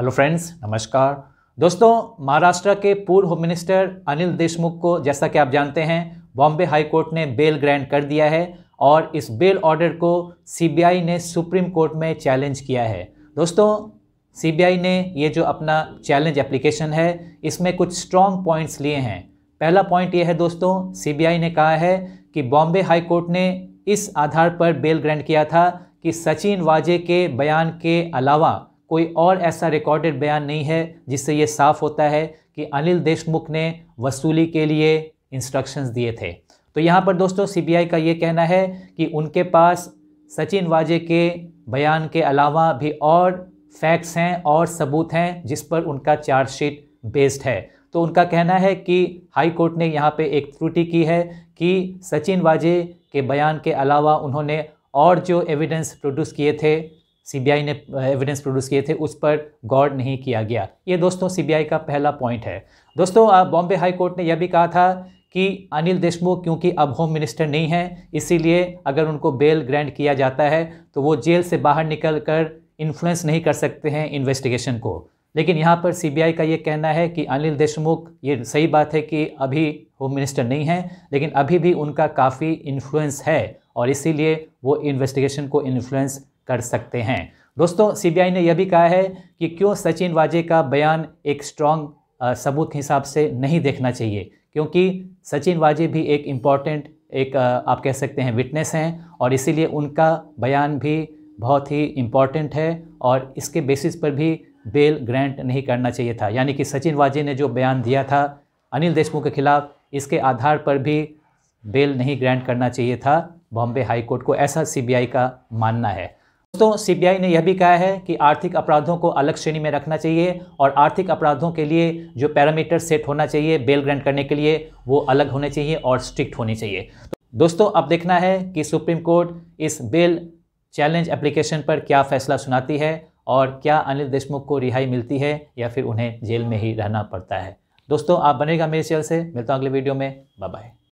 hello friends नमस्कार दोस्तों महाराष्ट्र के पूर्व होम मिनिस्टर अनिल देशमुख को जैसा कि आप जानते हैं बॉम्बे हाई कोर्ट ने बेल ग्रैंड कर दिया है और इस बेल ऑर्डर को सीबीआई ने सुप्रीम कोर्ट में चैलेंज किया है दोस्तों सीबीआई ने ये जो अपना चैलेंज एप्लीकेशन है इसमें कुछ स्ट्रॉन्ग पॉइंट्स लिए हैं पहला पॉइंट ये है दोस्तों सीबीआई ने कहा है कि बॉम्बे हाई कोर्ट ने इस आधार पर बेल ग्रैंड किया था कि सचिन वाजे के बयान के अलावा कोई और ऐसा रिकॉर्डेड बयान नहीं है जिससे ये साफ होता है कि अनिल देशमुख ने वसूली के लिए इंस्ट्रक्शंस दिए थे तो यहाँ पर दोस्तों सीबीआई का ये कहना है कि उनके पास सचिन वाजे के बयान के अलावा भी और फैक्ट्स हैं और सबूत हैं जिस पर उनका चार्जशीट बेस्ड है तो उनका कहना है कि हाई कोर्ट ने यहाँ पे एक त्रुटि की है कि सचिन वाजे के बयान के अलावा उन्होंने और जो एविडेंस प्रोड्यूस किए थे सीबीआई ने एविडेंस प्रोड्यूस किए थे उस पर गौर नहीं किया गया ये दोस्तों सीबीआई का पहला पॉइंट है दोस्तों बॉम्बे हाई कोर्ट ने यह भी कहा था कि अनिल देशमुख क्योंकि अब होम मिनिस्टर नहीं हैं इसीलिए अगर उनको बेल ग्रैंड किया जाता है तो वो जेल से बाहर निकल कर इन्फ्लुएंस नहीं कर सकते हैं इन्वेस्टिगेशन को लेकिन यहाँ पर सीबीआई का ये कहना है कि अनिल देशमुख ये सही बात है कि अभी होम मिनिस्टर नहीं हैं लेकिन अभी भी उनका काफ़ी इन्फ्लुएंस है और इसीलिए वो इन्वेस्टिगेशन को इन्फ्लुएंस कर सकते हैं दोस्तों सीबीआई ने यह भी कहा है कि क्यों सचिन वाजे का बयान एक स्ट्रॉन्ग सबूत के हिसाब से नहीं देखना चाहिए क्योंकि सचिन वाजे भी एक इम्पॉर्टेंट एक आप कह सकते हैं विटनेस हैं और इसीलिए उनका बयान भी बहुत ही इम्पॉर्टेंट है और इसके बेसिस पर भी बेल ग्रांट नहीं करना चाहिए था यानी कि सचिन वाजे ने जो बयान दिया था अनिल देशमुख के खिलाफ इसके आधार पर भी बेल नहीं ग्रांट करना चाहिए था बॉम्बे हाईकोर्ट को ऐसा सीबीआई का मानना है दोस्तों सीबीआई ने यह भी कहा है कि आर्थिक अपराधों को अलग श्रेणी में रखना चाहिए और आर्थिक अपराधों के लिए जो पैरामीटर सेट होना चाहिए बेल ग्रांट करने के लिए वो अलग होने चाहिए और स्ट्रिक्ट होने चाहिए दोस्तों अब देखना है कि सुप्रीम कोर्ट इस बेल चैलेंज एप्लीकेशन पर क्या फैसला सुनाती है और क्या अनिल देशमुख को रिहाई मिलती है या फिर उन्हें जेल में ही रहना पड़ता है दोस्तों आप बनेगा मेरे चैनल से मिलता हूँ अगले वीडियो में बाय